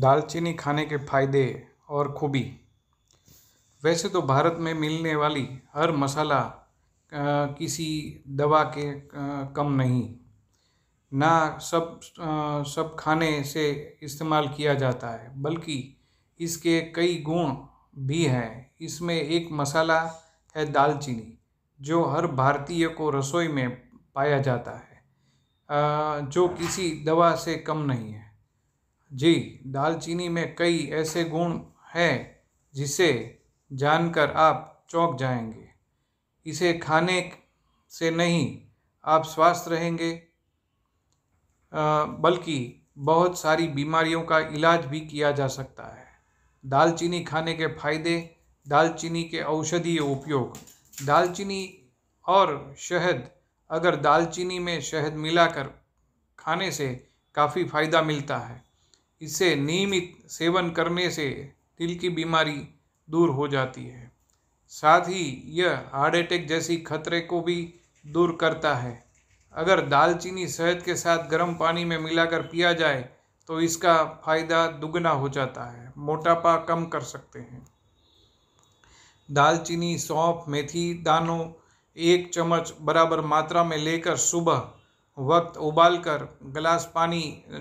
दालचीनी खाने के फायदे और खूबी वैसे तो भारत में मिलने वाली हर मसाला किसी दवा के कम नहीं ना सब सब खाने से इस्तेमाल किया जाता है बल्कि इसके कई गुण भी हैं इसमें एक मसाला है दालचीनी जो हर भारतीय को रसोई में पाया जाता है जो किसी दवा से कम नहीं है जी दालचीनी में कई ऐसे गुण हैं जिसे जानकर आप चौंक जाएंगे इसे खाने से नहीं आप स्वस्थ रहेंगे बल्कि बहुत सारी बीमारियों का इलाज भी किया जा सकता है दालचीनी खाने के फायदे दालचीनी के औषधीय उपयोग दालचीनी और शहद अगर दालचीनी में शहद मिलाकर खाने से काफ़ी फ़ायदा मिलता है इसे नियमित सेवन करने से दिल की बीमारी दूर हो जाती है साथ ही यह हार्ट अटैक जैसी खतरे को भी दूर करता है अगर दालचीनी शहद के साथ गर्म पानी में मिलाकर पिया जाए तो इसका फायदा दुगना हो जाता है मोटापा कम कर सकते हैं दालचीनी सौंफ मेथी दानों एक चम्मच बराबर मात्रा में लेकर सुबह वक्त उबाल कर गिलास पानी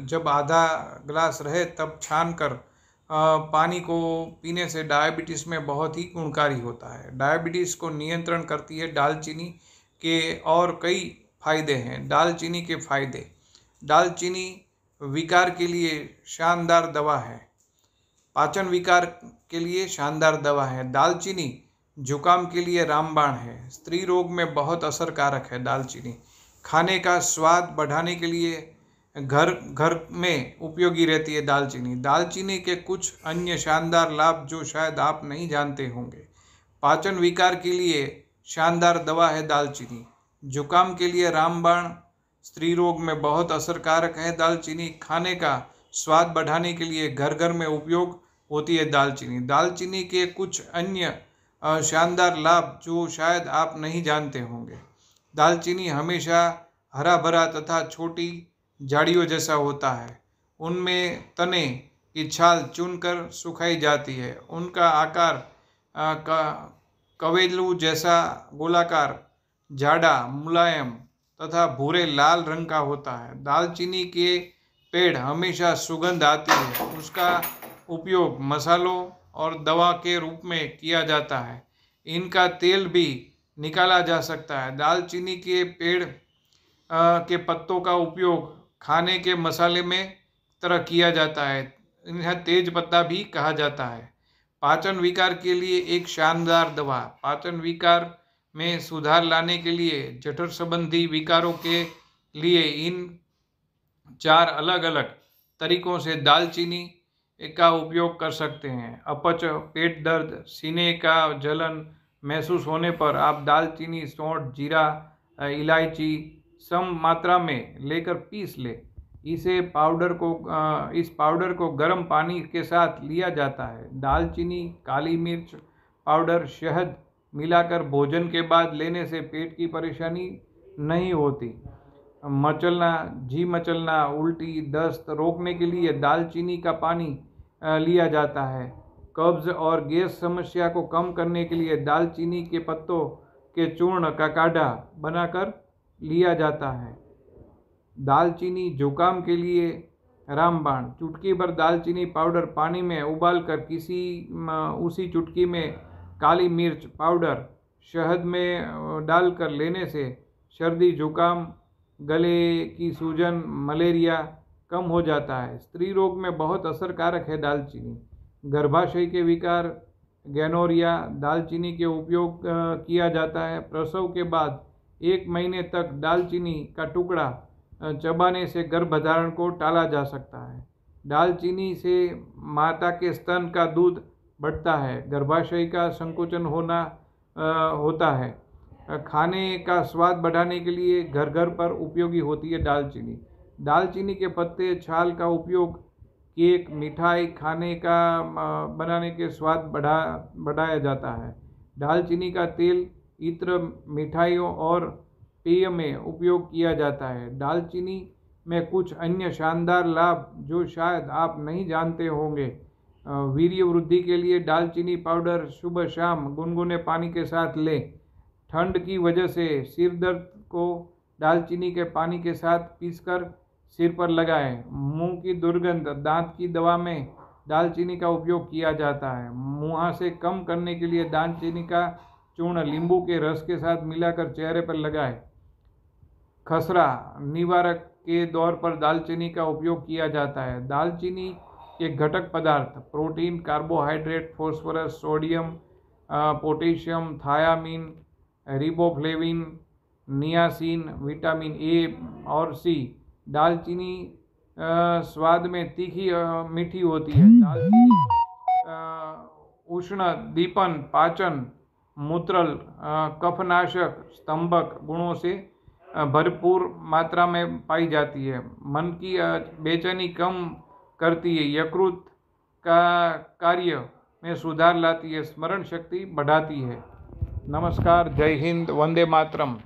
जब आधा गिलास रहे तब छान कर पानी को पीने से डायबिटीज़ में बहुत ही गुणकारी होता है डायबिटीज़ को नियंत्रण करती है दालचीनी के और कई फ़ायदे हैं दालचीनी के फ़ायदे दालचीनी विकार के लिए शानदार दवा है पाचन विकार के लिए शानदार दवा है दालचीनी जुकाम के लिए रामबाण है स्त्री रोग में बहुत असरकारक है दालचीनी खाने का स्वाद बढ़ाने के लिए घर घर में उपयोगी रहती है दालचीनी दालचीनी के कुछ अन्य शानदार लाभ जो शायद आप नहीं जानते होंगे पाचन विकार के लिए शानदार दवा है दालचीनी जुकाम के लिए रामबाण स्त्री रोग में बहुत असरकारक है दालचीनी खाने का स्वाद बढ़ाने के लिए घर घर में उपयोग होती है दालचीनी दालचीनी के कुछ अन्य शानदार लाभ जो शायद आप नहीं जानते होंगे दालचीनी हमेशा हरा भरा तथा छोटी झाड़ियों जैसा होता है उनमें तने की छाल चुनकर सुखाई जाती है उनका आकार आ, का कवेलू जैसा गोलाकार जाड़ा मुलायम तथा भूरे लाल रंग का होता है दालचीनी के पेड़ हमेशा सुगंध आती है उसका उपयोग मसालों और दवा के रूप में किया जाता है इनका तेल भी निकाला जा सकता है दालचीनी के पेड़ के पत्तों का उपयोग खाने के मसाले में तरह किया जाता है इन्हें तेज पत्ता भी कहा जाता है पाचन विकार के लिए एक शानदार दवा पाचन विकार में सुधार लाने के लिए जठर संबंधी विकारों के लिए इन चार अलग अलग तरीकों से दालचीनी का उपयोग कर सकते हैं अपच पेट दर्द सीने का जलन महसूस होने पर आप दालचीनी सौंठ जीरा इलायची सम मात्रा में लेकर पीस ले इसे पाउडर को इस पाउडर को गर्म पानी के साथ लिया जाता है दालचीनी काली मिर्च पाउडर शहद मिलाकर भोजन के बाद लेने से पेट की परेशानी नहीं होती मचलना जी मचलना उल्टी दस्त रोकने के लिए दालचीनी का पानी लिया जाता है कब्ज़ और गैस समस्या को कम करने के लिए दालचीनी के पत्तों के चूर्ण का काढ़ा बनाकर लिया जाता है दालचीनी जुकाम के लिए रामबाण चुटकी भर दालचीनी पाउडर पानी में उबाल कर किसी उसी चुटकी में काली मिर्च पाउडर शहद में डालकर लेने से सर्दी जुकाम गले की सूजन मलेरिया कम हो जाता है स्त्री रोग में बहुत असरकारक है दालचीनी गर्भाशय के विकार गैनोरिया दालचीनी के उपयोग किया जाता है प्रसव के बाद एक महीने तक दालचीनी का टुकड़ा चबाने से गर्भधारण को टाला जा सकता है दालचीनी से माता के स्तन का दूध बढ़ता है गर्भाशय का संकुचन होना आ, होता है खाने का स्वाद बढ़ाने के लिए घर घर पर उपयोगी होती है दालचीनी दालचीनी के पत्ते छाल का उपयोग केक मिठाई खाने का बनाने के स्वाद बढ़ा बढ़ाया जाता है दालचीनी का तेल इत्र मिठाइयों और पेय में उपयोग किया जाता है दालचीनी में कुछ अन्य शानदार लाभ जो शायद आप नहीं जानते होंगे वीर्य वृद्धि के लिए दालचीनी पाउडर सुबह शाम गुनगुने पानी के साथ लें ठंड की वजह से सिर दर्द को दालचीनी के पानी के साथ पीसकर सिर पर लगाएं मुंह की दुर्गंध दांत की दवा में दालचीनी का उपयोग किया जाता है मुँह से कम करने के लिए दालचीनी का चूर्ण लींबू के रस के साथ मिलाकर चेहरे पर लगाए खसरा निवारक के दौर पर दालचीनी का उपयोग किया जाता है दालचीनी एक घटक पदार्थ protein carbohydrate phosphorus sodium potassium thiamine riboflavin niacin vitamin A और सी दालचीनी स्वाद में तीखी मीठी होती है दालचीनी उष्ण दीपन पाचन मूत्रल कफनाशक स्तंभक गुणों से भरपूर मात्रा में पाई जाती है मन की बेचैनी कम करती है यकृत का कार्य में सुधार लाती है स्मरण शक्ति बढ़ाती है नमस्कार जय हिंद वंदे मातरम